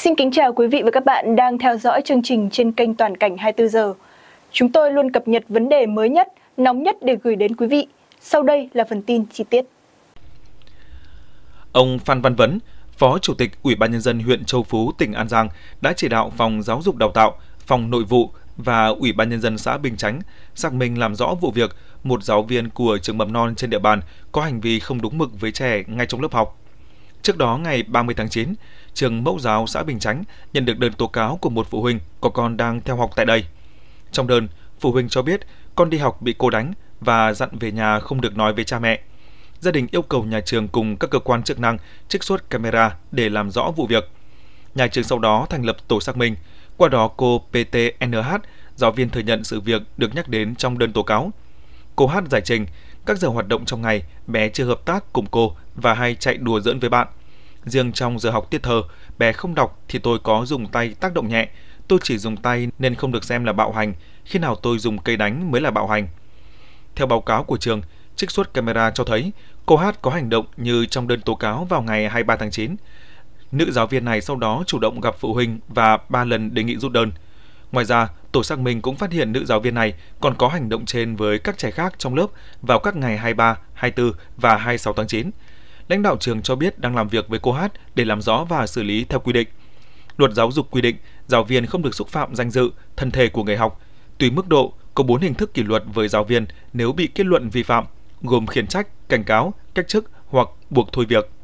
Xin kính chào quý vị và các bạn đang theo dõi chương trình trên kênh Toàn cảnh 24 giờ. Chúng tôi luôn cập nhật vấn đề mới nhất, nóng nhất để gửi đến quý vị. Sau đây là phần tin chi tiết. Ông Phan Văn Vấn, Phó Chủ tịch Ủy ban nhân dân huyện Châu Phú, tỉnh An Giang đã chỉ đạo phòng giáo dục đào tạo, phòng nội vụ và Ủy ban nhân dân xã Bình Chánh xác minh làm rõ vụ việc một giáo viên của trường mầm non trên địa bàn có hành vi không đúng mực với trẻ ngay trong lớp học. Trước đó ngày 30 tháng 9, trường mẫu giáo xã Bình Chánh nhận được đơn tố cáo của một phụ huynh có con đang theo học tại đây. Trong đơn, phụ huynh cho biết con đi học bị cô đánh và dặn về nhà không được nói với cha mẹ. Gia đình yêu cầu nhà trường cùng các cơ quan chức năng trích xuất camera để làm rõ vụ việc. Nhà trường sau đó thành lập tổ xác minh, qua đó cô PTNH, giáo viên thừa nhận sự việc được nhắc đến trong đơn tố cáo cô hát giải trình. Các giờ hoạt động trong ngày, bé chưa hợp tác cùng cô và hay chạy đùa dẫn với bạn. Riêng trong giờ học tiết thơ bé không đọc thì tôi có dùng tay tác động nhẹ. Tôi chỉ dùng tay nên không được xem là bạo hành, khi nào tôi dùng cây đánh mới là bạo hành. Theo báo cáo của trường, trích xuất camera cho thấy cô Hát có hành động như trong đơn tố cáo vào ngày 23 tháng 9. Nữ giáo viên này sau đó chủ động gặp phụ huynh và 3 lần đề nghị rút đơn – Ngoài ra, tổ xác minh cũng phát hiện nữ giáo viên này còn có hành động trên với các trẻ khác trong lớp vào các ngày 23, 24 và 26 tháng 9. Lãnh đạo trường cho biết đang làm việc với cô Hát để làm rõ và xử lý theo quy định. Luật giáo dục quy định giáo viên không được xúc phạm danh dự, thân thể của người học. Tùy mức độ, có 4 hình thức kỷ luật với giáo viên nếu bị kết luận vi phạm, gồm khiển trách, cảnh cáo, cách chức hoặc buộc thôi việc.